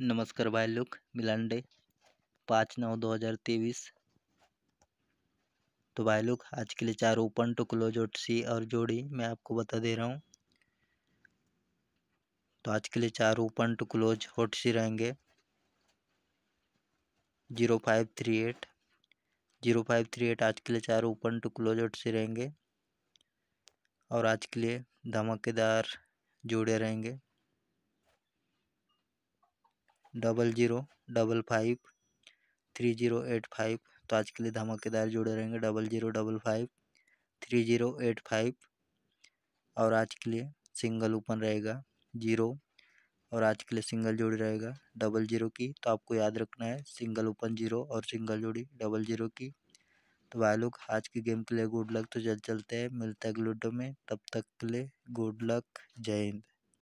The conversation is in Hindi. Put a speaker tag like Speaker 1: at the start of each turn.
Speaker 1: नमस्कार
Speaker 2: भाई लोग मिलांडे पाँच नौ दो हज़ार तेईस तो भाई लोग आज के लिए चार ओपन टू क्लोज आउट सी और जोड़ी मैं आपको बता दे रहा हूँ तो आज के लिए चार ओपन टू क्लोज हॉट सी रहेंगे zero five three eight zero five three eight आज के लिए चार ओपन टू क्लोज आउट से रहेंगे और आज के लिए धमाकेदार जोड़े रहेंगे double zero double five three zero eight five तो आज के लिए धमाकेदार जोड़े रहेंगे double zero double five three zero eight five और आज के लिए सिंगल ओपन रहेगा जीरो और आज के लिए सिंगल जोड़ी रहेगा डबल जीरो की तो आपको याद रखना है सिंगल ओपन जीरो और सिंगल जोड़ी डबल जीरो की तो भाई लोग आज के गेम के लिए गुड लक तो जल्द चलते हैं मिलते हैं अगले में तब तक के लिए गुड लक जय हिंद